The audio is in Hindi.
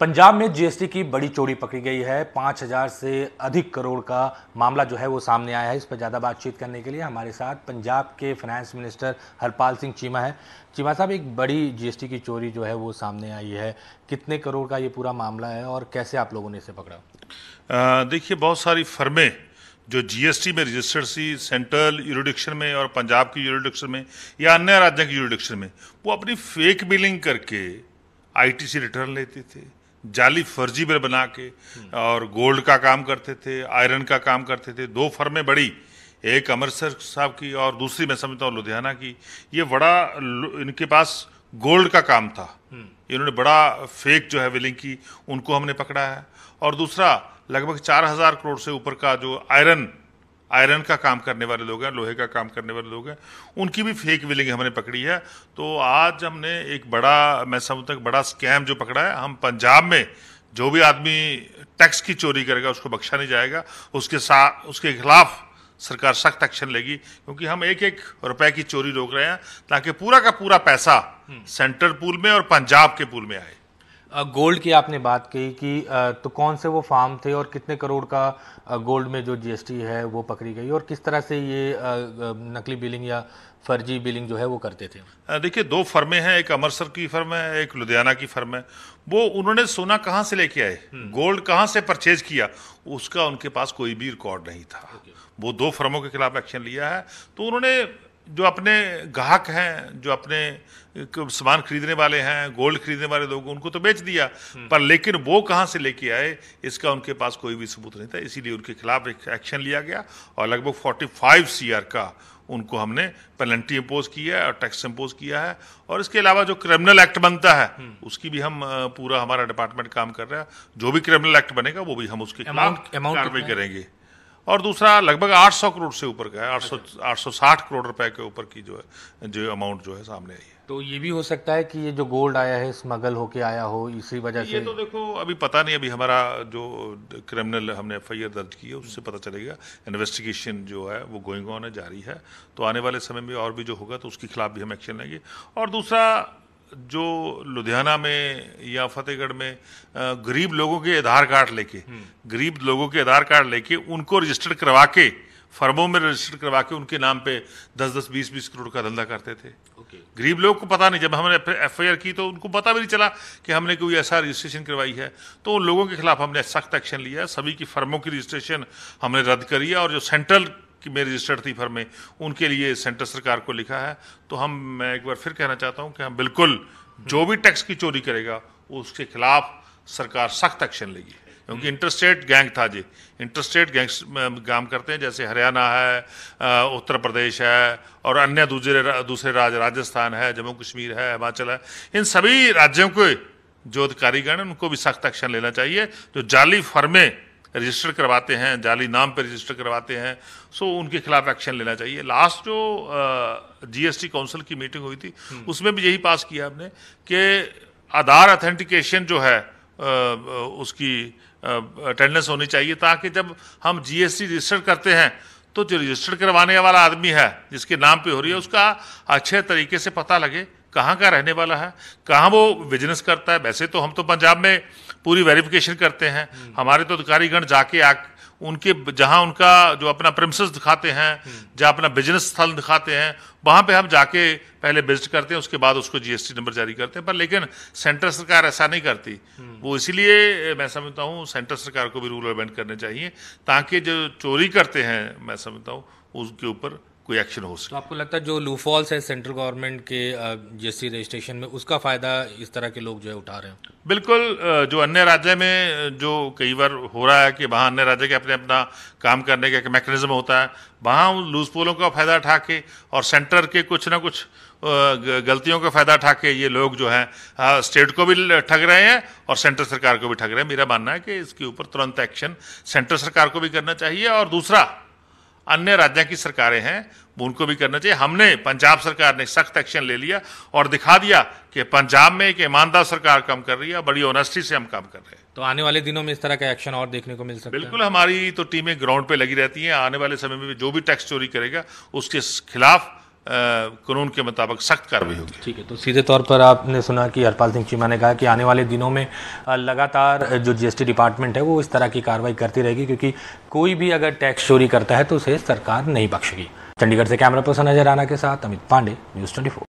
पंजाब में जीएसटी की बड़ी चोरी पकड़ी गई है पाँच हजार से अधिक करोड़ का मामला जो है वो सामने आया है इस पर ज़्यादा बातचीत करने के लिए हमारे साथ पंजाब के फाइनेंस मिनिस्टर हरपाल सिंह चीमा है चीमा साहब एक बड़ी जीएसटी की चोरी जो है वो सामने आई है कितने करोड़ का ये पूरा मामला है और कैसे आप लोगों ने इसे पकड़ा देखिए बहुत सारी फर्में जो जीएसटी में रजिस्टर्ड सी सेंट्रल यूरोडिक्शन में और पंजाब की यूरोडिक्शन में या अन्य राज्यों की यूरोडिक्शन में वो अपनी फेक बिलिंग करके आईटीसी रिटर्न लेते थे जाली फर्जी पर बना के और गोल्ड का काम करते थे आयरन का काम करते थे दो फर्में बड़ी एक अमृतसर साहब की और दूसरी मैं समझता हूँ लुधियाना की ये बड़ा इनके पास गोल्ड का काम था हम्म। इन्होंने बड़ा फेक जो है विलिंग की उनको हमने पकड़ा है और दूसरा लगभग चार हज़ार करोड़ से ऊपर का जो आयरन आयरन का काम करने वाले लोग हैं लोहे का काम करने वाले लोग हैं उनकी भी फेक विलिंग हमने पकड़ी है तो आज हमने एक बड़ा मैं समझता हूँ बड़ा स्कैम जो पकड़ा है हम पंजाब में जो भी आदमी टैक्स की चोरी करेगा उसको बख्शा नहीं जाएगा उसके साथ उसके खिलाफ सरकार सख्त एक्शन लेगी क्योंकि हम एक एक रुपए की चोरी रोक रहे हैं ताकि पूरा का पूरा पैसा सेंट्रल हम्म। पूल में और पंजाब के पूल में आए गोल्ड की आपने बात कही कि तो कौन से वो फार्म थे और कितने करोड़ का गोल्ड में जो जीएसटी है वो पकड़ी गई और किस तरह से ये नकली बिलिंग या फर्जी बिलिंग जो है वो करते थे देखिए दो फर्में हैं एक अमृतसर की फर्म है एक लुधियाना की फर्म है वो उन्होंने सोना कहाँ से लेके आए गोल्ड हम्म। कहाँ से परचेज किया उसका उनके पास कोई भी रिकॉर्ड नहीं था वो दो फर्मों के खिलाफ एक्शन लिया है तो उन्होंने जो अपने ग्राहक हैं जो अपने सामान खरीदने वाले हैं गोल्ड खरीदने वाले लोग उनको तो बेच दिया हम्म। पर लेकिन वो कहाँ से लेके आए इसका उनके पास कोई भी सबूत नहीं था इसीलिए उनके खिलाफ एक एक्शन लिया गया और लगभग 45 आर का उनको हमने पेनल्टी इम्पोज किया है और टैक्स इम्पोज किया है और इसके अलावा जो क्रिमिनल एक्ट बनता है हम्म। उसकी भी हम पूरा हमारा डिपार्टमेंट काम कर रहा है जो भी क्रिमिनल एक्ट बनेगा वो भी हम उसके अमाउंट कार्रवाई करेंगे और दूसरा लगभग 800 करोड़ से ऊपर का है 800 860 अच्छा। करोड़ रुपए के ऊपर की जो है जो अमाउंट जो है सामने आई है तो ये भी हो सकता है कि ये जो गोल्ड आया है स्मगल होके आया हो इसी वजह से ये तो देखो अभी पता नहीं अभी हमारा जो क्रिमिनल हमने एफ दर्ज की है उससे पता चलेगा इन्वेस्टिगेशन जो है वो गोइंग ऑन है जारी है तो आने वाले समय में और भी जो होगा तो उसके खिलाफ भी हम एक्शन लेंगे और दूसरा जो लुधियाना में या फतेहगढ़ में गरीब लोगों के आधार कार्ड लेके हम्म। गरीब लोगों के आधार कार्ड लेके उनको रजिस्टर करवा के फर्मों में रजिस्टर करवा के उनके नाम पे 10 10 20 20 करोड़ का धंधा करते थे okay. गरीब लोग को पता नहीं जब हमने एफ की तो उनको पता भी नहीं चला कि हमने कोई ऐसा रजिस्ट्रेशन करवाई है तो उन लोगों के खिलाफ हमने सख्त एक्शन लिया सभी की फर्मों की रजिस्ट्रेशन हमने रद्द करी है और जो सेंट्रल में रजिस्टर्ड थी फर्में उनके लिए सेंटर सरकार को लिखा है तो हम मैं एक बार फिर कहना चाहता हूँ कि हम बिल्कुल जो भी टैक्स की चोरी करेगा उसके खिलाफ सरकार सख्त एक्शन लेगी क्योंकि इंटरस्टेट गैंग था जी इंटरस्टेट गैंग काम करते हैं जैसे हरियाणा है उत्तर प्रदेश है और अन्य दूसरे दूसरे राज्य राजस्थान है जम्मू कश्मीर है हिमाचल है इन सभी राज्यों के जो अधिकारीगण हैं उनको भी सख्त एक्शन लेना चाहिए जो जाली फर्में रजिस्टर करवाते हैं जाली नाम पर रजिस्टर करवाते हैं सो उनके खिलाफ एक्शन लेना चाहिए लास्ट जो जीएसटी काउंसिल की मीटिंग हुई थी हम्म। उसमें भी यही पास किया हमने कि आधार अथेंटिकेशन जो है उसकी अटेंडेंस होनी चाहिए ताकि जब हम जीएसटी रजिस्टर करते हैं तो जो रजिस्टर करवाने वाला आदमी है जिसके नाम पे हो रही है हम्म। उसका अच्छे तरीके से पता लगे कहाँ का रहने वाला है कहाँ वो बिजनेस करता है वैसे तो हम तो पंजाब में पूरी वेरिफिकेशन करते हैं हम्म। हमारे तो अधिकारीगण जाके आ उनके जहाँ उनका जो अपना प्रेमसेस दिखाते हैं हम्म। जहाँ अपना बिजनेस स्थल दिखाते हैं वहाँ पे हम जाके पहले विजिट करते हैं उसके बाद उसको जीएसटी नंबर जारी करते हैं पर लेकिन सेंटर सरकार ऐसा नहीं करती हम्म। वो इसीलिए मैं समझता हूँ सेंटर सरकार को भी रूल अबेंड करने चाहिए ताकि जो चोरी करते हैं मैं समझता हूँ उसके ऊपर कोई एक्शन हो सके तो आपको लगता है जो लूफॉल्स है सेंट्रल गवर्नमेंट के जीएसटी रजिस्ट्रेशन में उसका फ़ायदा इस तरह के लोग जो है उठा रहे हैं बिल्कुल जो अन्य राज्य में जो कई बार हो रहा है कि वहाँ अन्य राज्य के अपने अपना काम करने का एक मैकेनिज्म होता है वहाँ उन लूज पोलों का फ़ायदा उठा के और सेंटर के कुछ ना कुछ गलतियों का फ़ायदा उठा के ये लोग जो हैं स्टेट को भी ठग रहे हैं और सेंट्रल सरकार को भी ठग रहे हैं मेरा मानना है कि इसके ऊपर तुरंत एक्शन सेंट्रल सरकार को भी करना चाहिए और दूसरा अन्य राज्य की सरकारें हैं उनको भी करना चाहिए हमने पंजाब सरकार ने सख्त एक्शन ले लिया और दिखा दिया कि पंजाब में एक ईमानदार सरकार काम कर रही है बड़ी ऑनेस्टी से हम काम कर रहे हैं तो आने वाले दिनों में इस तरह का एक्शन और देखने को मिल सकता बिल्कुल है बिल्कुल हमारी तो टीमें ग्राउंड पे लगी रहती हैं आने वाले समय में जो भी टैक्स चोरी करेगा उसके खिलाफ कानून के मुताबिक सख्त कार्रवाई होगी ठीक है तो सीधे तौर पर आपने सुना कि हरपाल सिंह चीमा ने कहा कि आने वाले दिनों में लगातार जो जीएसटी डिपार्टमेंट है वो इस तरह की कार्रवाई करती रहेगी क्योंकि कोई भी अगर टैक्स चोरी करता है तो उसे सरकार नहीं बख्शेगी चंडीगढ़ से कैमरा पर्सन अजय राणा के साथ अमित पांडे न्यूज़ ट्वेंटी